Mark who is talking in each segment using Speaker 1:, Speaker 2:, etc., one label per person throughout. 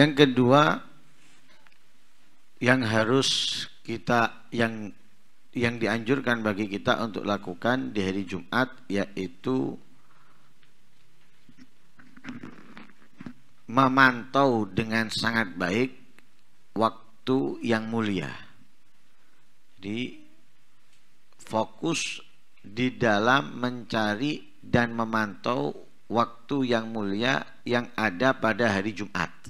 Speaker 1: Yang kedua yang harus kita yang yang dianjurkan bagi kita untuk lakukan di hari Jumat yaitu memantau dengan sangat baik waktu yang mulia. Jadi fokus di dalam mencari dan memantau waktu yang mulia yang ada pada hari Jumat.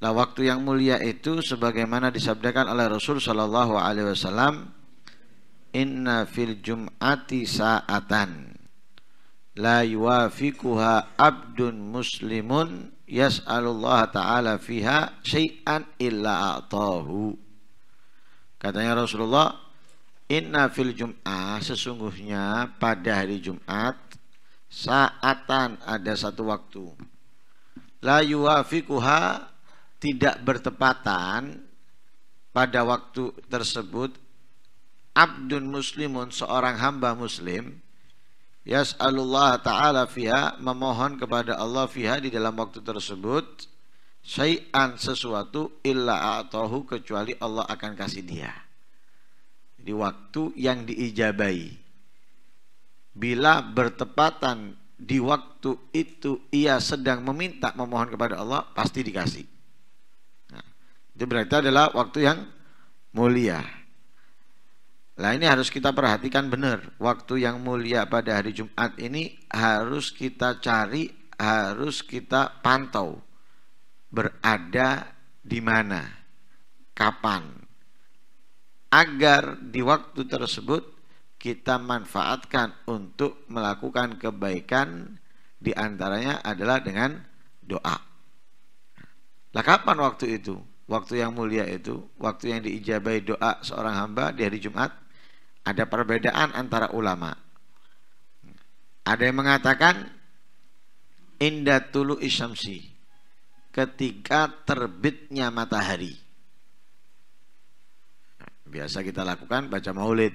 Speaker 1: Nah, waktu yang mulia itu sebagaimana disabdakan oleh Rasul Shallallahu alaihi wasallam, "Inna fil jum'ati sa'atan la yuwafiquha abdun muslimun yas'alullah ta'ala fiha syai'an illa a'tahu." Katanya Rasulullah, "Inna fil jum'ah sesungguhnya pada hari Jumat sa'atan ada satu waktu la yuwafiquha tidak bertepatan pada waktu tersebut abdun muslimun seorang hamba muslim yas'alullah ta'ala fiha memohon kepada Allah fiha di dalam waktu tersebut syai'an sesuatu illa a'tahu kecuali Allah akan kasih dia di waktu yang diijabai bila bertepatan di waktu itu ia sedang meminta memohon kepada Allah pasti dikasih itu berarti adalah waktu yang mulia. Nah ini harus kita perhatikan benar. Waktu yang mulia pada hari Jumat ini harus kita cari, harus kita pantau. Berada di mana, kapan. Agar di waktu tersebut kita manfaatkan untuk melakukan kebaikan diantaranya adalah dengan doa. Lah kapan waktu itu? waktu yang mulia itu, waktu yang diijabai doa seorang hamba di hari Jumat, ada perbedaan antara ulama. Ada yang mengatakan indah tulu isyamsi ketika terbitnya matahari. Biasa kita lakukan baca maulid.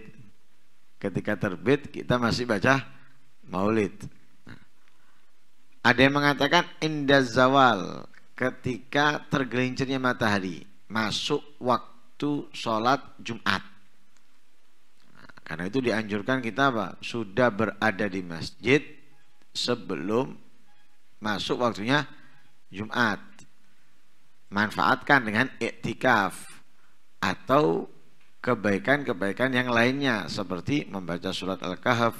Speaker 1: Ketika terbit kita masih baca maulid. Ada yang mengatakan indah zawal ketika tergelincirnya matahari masuk waktu sholat Jumat. Nah, karena itu dianjurkan kita apa? Sudah berada di masjid sebelum masuk waktunya Jumat. Manfaatkan dengan iktikaf atau kebaikan-kebaikan yang lainnya seperti membaca surat Al-Kahf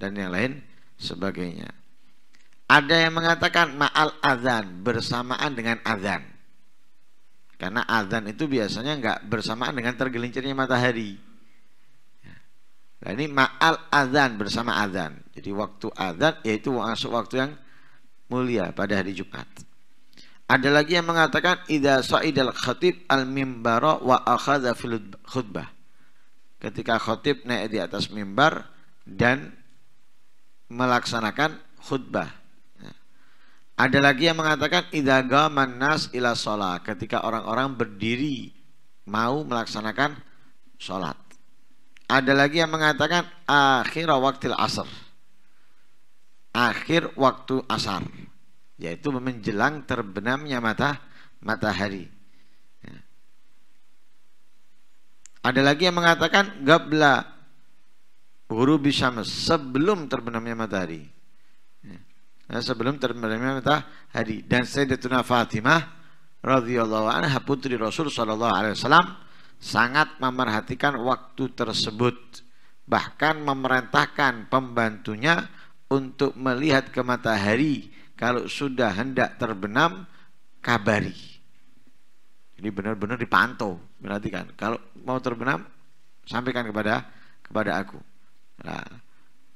Speaker 1: dan yang lain sebagainya. Ada yang mengatakan ma'al azan bersamaan dengan azan. Karena azan itu biasanya enggak bersamaan dengan tergelincirnya matahari. Nah, ini ma'al azan bersama azan. Jadi waktu azan yaitu masuk waktu yang mulia pada hari Jumat. Ada lagi yang mengatakan idza sa'idal khatib al mimbara wa akhadha fil khutbah. Ketika khatib naik di atas mimbar dan melaksanakan khutbah ada lagi yang mengatakan idaga manas ila sholat ketika orang-orang berdiri mau melaksanakan sholat. Ada lagi yang mengatakan akhir waktu asar, akhir waktu asar, yaitu menjelang terbenamnya mata matahari. Ya. Ada lagi yang mengatakan gabla huruf bisames sebelum terbenamnya matahari ya, sebelum terbenamnya matahari dan Sayyidatuna Fatimah radhiyallahu anha putri Rasul sallallahu alaihi wasallam sangat memerhatikan waktu tersebut bahkan memerintahkan pembantunya untuk melihat ke matahari kalau sudah hendak terbenam kabari jadi benar-benar dipantau perhatikan kalau mau terbenam sampaikan kepada kepada aku nah,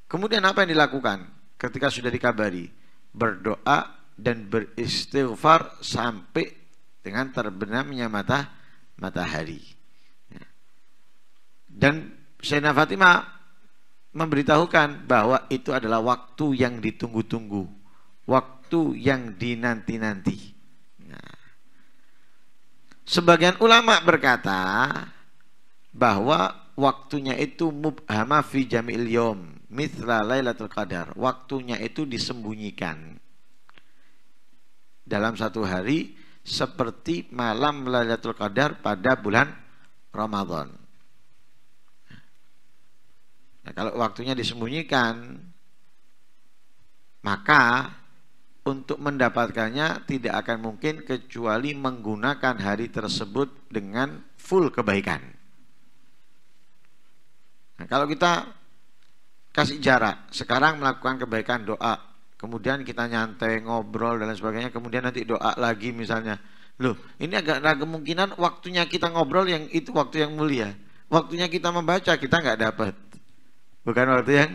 Speaker 1: kemudian apa yang dilakukan ketika sudah dikabari berdoa dan beristighfar sampai dengan terbenamnya mata matahari. Ya. Dan Sayyidina Fatimah memberitahukan bahwa itu adalah waktu yang ditunggu-tunggu, waktu yang dinanti-nanti. Ya. sebagian ulama berkata bahwa waktunya itu mubhama fi jamil yom mitra lailatul qadar waktunya itu disembunyikan dalam satu hari seperti malam lailatul qadar pada bulan Ramadan nah, kalau waktunya disembunyikan maka untuk mendapatkannya tidak akan mungkin kecuali menggunakan hari tersebut dengan full kebaikan. Nah, kalau kita kasih jarak. Sekarang melakukan kebaikan doa. Kemudian kita nyantai, ngobrol dan sebagainya. Kemudian nanti doa lagi misalnya. Loh, ini agak ada kemungkinan waktunya kita ngobrol yang itu waktu yang mulia. Waktunya kita membaca kita nggak dapat. Bukan waktu yang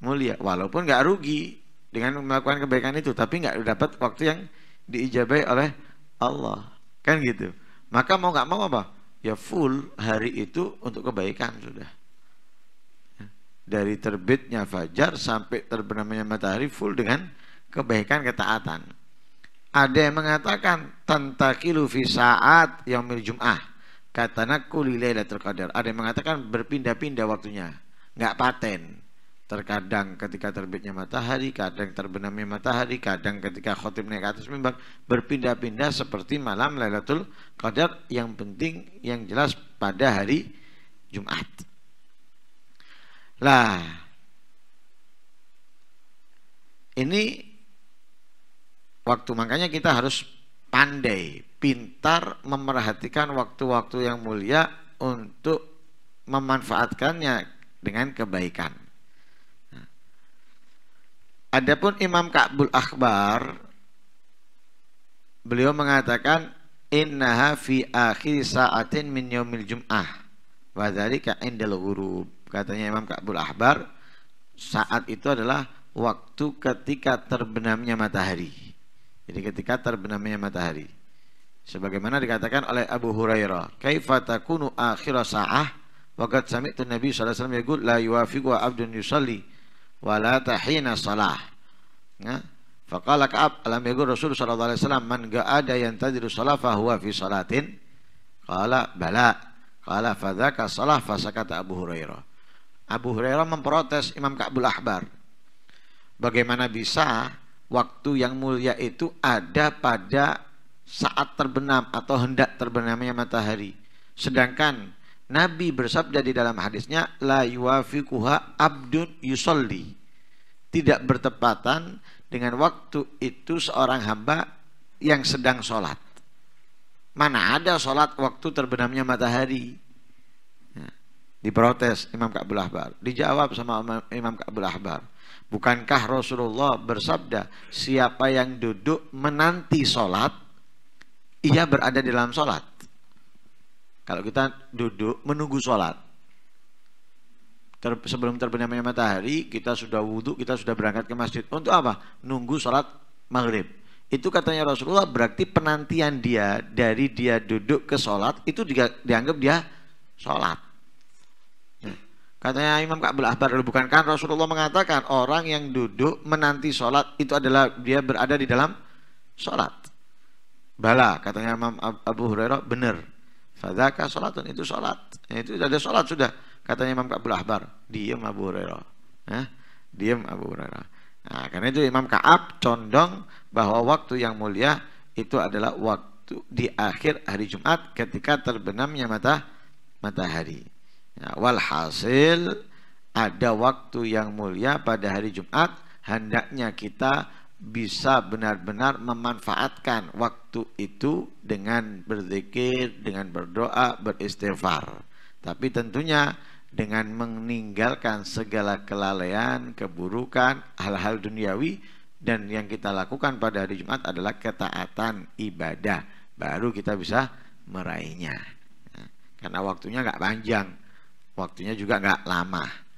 Speaker 1: mulia. Walaupun nggak rugi dengan melakukan kebaikan itu, tapi nggak dapat waktu yang diijabai oleh Allah. Kan gitu. Maka mau nggak mau apa? Ya full hari itu untuk kebaikan sudah dari terbitnya fajar sampai terbenamnya matahari full dengan kebaikan ketaatan. Ada yang mengatakan tentang fi saat yang mil jum'ah. kata Katana kulilai terkadar. Ada yang mengatakan berpindah-pindah waktunya. Nggak paten. Terkadang ketika terbitnya matahari, kadang terbenamnya matahari, kadang ketika khotib naik atas mimbar, berpindah-pindah seperti malam Lailatul Qadar yang penting yang jelas pada hari Jumat. Lah, ini waktu makanya kita harus pandai, pintar memerhatikan waktu-waktu yang mulia untuk memanfaatkannya dengan kebaikan. Adapun Imam Ka'bul Akbar beliau mengatakan innaha fi akhir sa'atin min yaumil jum'ah wa indal ghurub katanya Imam Ka'bul Ahbar saat itu adalah waktu ketika terbenamnya matahari jadi ketika terbenamnya matahari sebagaimana dikatakan oleh Abu Hurairah kaifa takunu akhir sa'ah waqad sami'tu Nabi sallallahu alaihi wasallam yaqul la yuwafiqu abdun yusalli wa la tahina salah ya faqala Ka'ab alam yaqul Rasul sallallahu alaihi wasallam man ga'ada yantadiru salah fa huwa fi salatin qala bala qala fadzaka salah fasakata Abu Hurairah Abu Hurairah memprotes Imam Ka'bul Ahbar. Bagaimana bisa waktu yang mulia itu ada pada saat terbenam atau hendak terbenamnya matahari. Sedangkan Nabi bersabda di dalam hadisnya la yuwafiquha abdun yusolli. Tidak bertepatan dengan waktu itu seorang hamba yang sedang sholat. Mana ada sholat waktu terbenamnya matahari? Diprotes Imam Ka'bul Ahbar. Dijawab sama Imam Ka'bul Ahbar. Bukankah Rasulullah bersabda, siapa yang duduk menanti sholat, ia berada di dalam sholat. Kalau kita duduk menunggu sholat, ter, sebelum terbenamnya matahari, kita sudah wudhu, kita sudah berangkat ke masjid. Untuk apa? Nunggu sholat maghrib itu katanya Rasulullah berarti penantian dia dari dia duduk ke sholat itu dianggap dia sholat Katanya Imam Ka'bul Ahbar kan Rasulullah mengatakan orang yang duduk menanti sholat itu adalah dia berada di dalam sholat. Bala katanya Imam Abu Hurairah benar. Fadaka sholatun itu sholat. Eh, itu ada sholat sudah katanya Imam Ka'bul Ahbar. Diam Abu Hurairah. Nah, eh, diam Abu Hurairah. Nah, karena itu Imam Ka'ab condong bahwa waktu yang mulia itu adalah waktu di akhir hari Jumat ketika terbenamnya mata matahari. Ya, walhasil ada waktu yang mulia pada hari Jumat hendaknya kita bisa benar-benar memanfaatkan waktu itu dengan berzikir, dengan berdoa, beristighfar. Tapi tentunya dengan meninggalkan segala kelalaian, keburukan, hal-hal duniawi dan yang kita lakukan pada hari Jumat adalah ketaatan ibadah. Baru kita bisa meraihnya. Ya, karena waktunya nggak panjang waktunya juga nggak lama